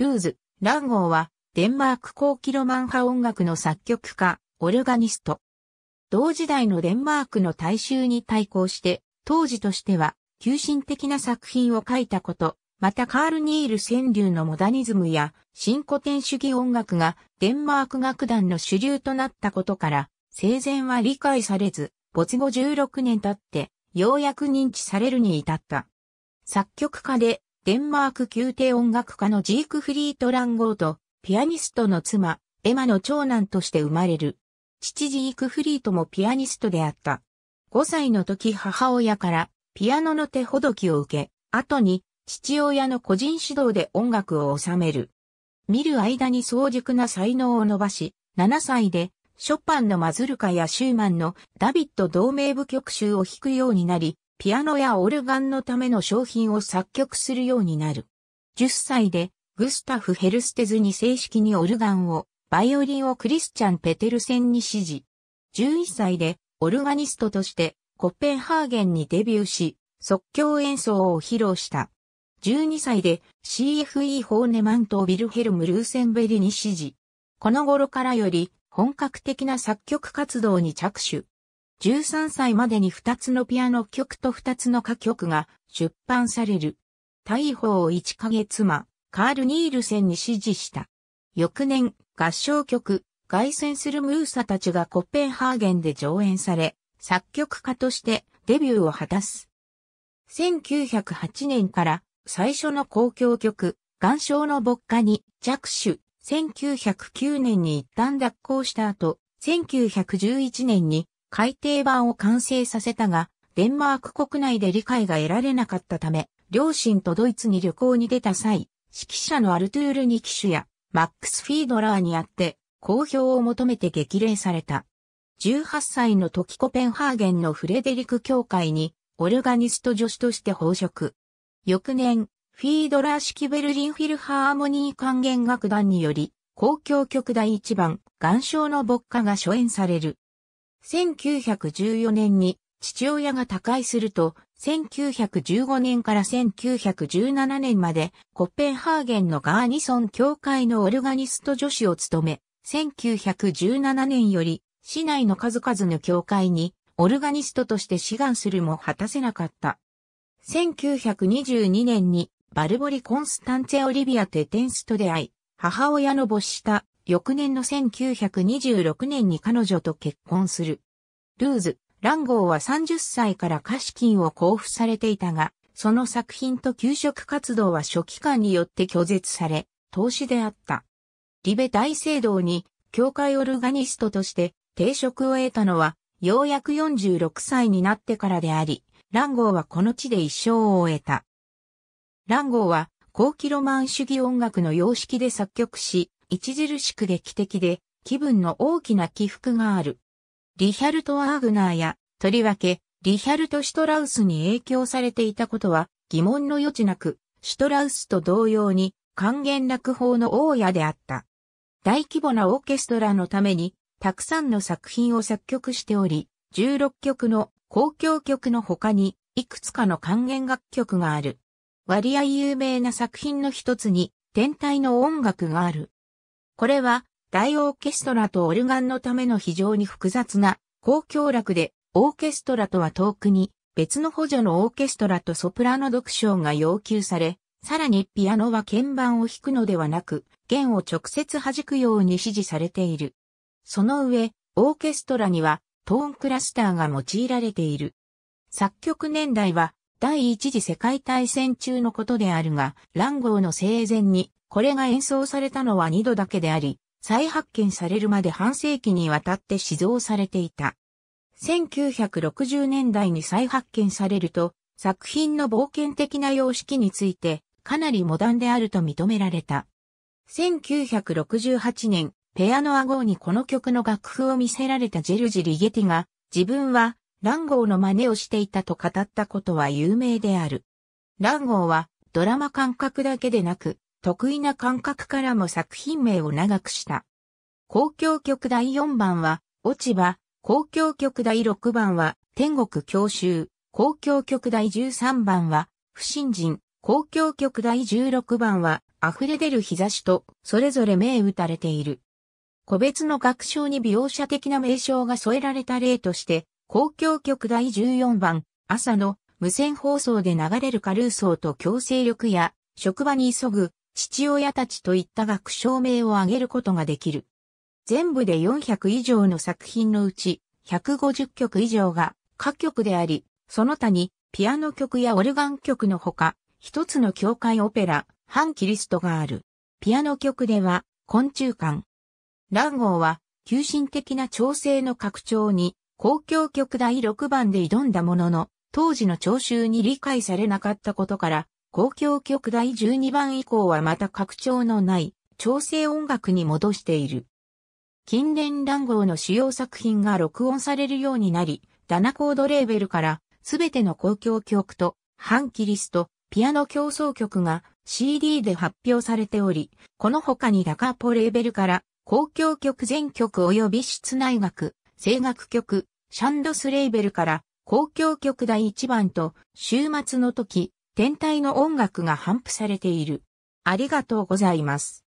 ルーズ、ランゴーは、デンマーク高キロマン派音楽の作曲家、オルガニスト。同時代のデンマークの大衆に対抗して、当時としては、急進的な作品を書いたこと、またカール・ニール川柳のモダニズムや新古典主義音楽がデンマーク楽団の主流となったことから、生前は理解されず、没後16年経って、ようやく認知されるに至った。作曲家でデンマーク宮廷音楽家のジークフリート・ランゴーと、ピアニストの妻、エマの長男として生まれる。父ジークフリートもピアニストであった。5歳の時母親からピアノの手ほどきを受け、後に父親の個人指導で音楽を収める。見る間に早熟な才能を伸ばし、7歳でショパンのマズルカやシューマンのダビット同盟部曲集を弾くようになり、ピアノやオルガンのための商品を作曲するようになる。10歳でグスタフ・ヘルステズに正式にオルガンを、バイオリンをクリスチャン・ペテルセンに指示。11歳でオルガニストとしてコッペンハーゲンにデビューし、即興演奏を披露した。12歳で CFE ホーネマンとビルヘルム・ルーセンベリに指示。この頃からより本格的な作曲活動に着手。13歳までに2つのピアノ曲と2つの歌曲が出版される。大を1ヶ月間、カール・ニールセンに指示した。翌年、合唱曲、凱旋するムーサたちがコッペンハーゲンで上演され、作曲家としてデビューを果たす。1908年から最初の公共曲、岩礁の牧歌に着手。1909年に一旦脱行した後、1911年に改訂版を完成させたが、デンマーク国内で理解が得られなかったため、両親とドイツに旅行に出た際、指揮者のアルトゥール・ニキシュやマックス・フィードラーにあって、好評を求めて激励された。18歳の時コペンハーゲンのフレデリク協会に、オルガニスト助手として報職。翌年、フィードラー式ベルリンフィルハーモニー管弦楽団により、公共曲第1番、岩礁の牧歌が初演される。1914年に父親が他界すると、1915年から1917年までコッペンハーゲンのガーニソン教会のオルガニスト女子を務め、1917年より市内の数々の教会にオルガニストとして志願するも果たせなかった。1922年にバルボリ・コンスタンツェ・オリビア・テテンスと出会い、母親の没した翌年の1926年に彼女と結婚する。ルーズ、ランゴーは30歳から歌詞金を交付されていたが、その作品と給食活動は初期間によって拒絶され、投資であった。リベ大聖堂に、教会オルガニストとして定職を得たのは、ようやく46歳になってからであり、ランゴーはこの地で一生を終えた。ランゴーは、後期ロマン主義音楽の様式で作曲し、著しく劇的で気分の大きな起伏がある。リヒャルト・アーグナーや、とりわけ、リヒャルト・シュトラウスに影響されていたことは疑問の余地なく、シュトラウスと同様に還元楽法の大家であった。大規模なオーケストラのために、たくさんの作品を作曲しており、16曲の公共曲の他に、いくつかの還元楽曲がある。割合有名な作品の一つに、天体の音楽がある。これは大オーケストラとオルガンのための非常に複雑な公共楽で、オーケストラとは遠くに別の補助のオーケストラとソプラノ読唱が要求され、さらにピアノは鍵盤を弾くのではなく、弦を直接弾くように指示されている。その上、オーケストラにはトーンクラスターが用いられている。作曲年代は第一次世界大戦中のことであるが、ランゴーの生前にこれが演奏されたのは2度だけであり、再発見されるまで半世紀にわたって死蔵されていた。1960年代に再発見されると、作品の冒険的な様式について、かなりモダンであると認められた。1968年、ペアノア号にこの曲の楽譜を見せられたジェルジ・リゲティが、自分は、ランゴーの真似をしていたと語ったことは有名である。ランゴーは、ドラマ感覚だけでなく、得意な感覚からも作品名を長くした。公共曲第4番は、落ち葉、公共曲第6番は、天国教習、公共曲第13番は、不信人、公共曲第16番は、溢れ出る日差しと、それぞれ銘打たれている。個別の学章に描写的な名称が添えられた例として、公共曲第14番、朝の無線放送で流れるカルーソーと強制力や、職場に急ぐ父親たちといった学賞名を挙げることができる。全部で400以上の作品のうち、150曲以上が歌曲であり、その他にピアノ曲やオルガン曲のほか、一つの教会オペラ、反キリストがある。ピアノ曲では、昆虫館。ランは、急進的な調整の拡張に、公共曲第6番で挑んだものの、当時の聴衆に理解されなかったことから、公共曲第12番以降はまた拡張のない調整音楽に戻している。近年乱号の主要作品が録音されるようになり、ダナコードレーベルからすべての公共曲と反キリスト、ピアノ競争曲が CD で発表されており、この他にダカーポレーベルから公共曲全曲及び室内楽、声楽曲、シャンドスレーベルから公共曲第1番と週末の時、天体の音楽が反布されている。ありがとうございます。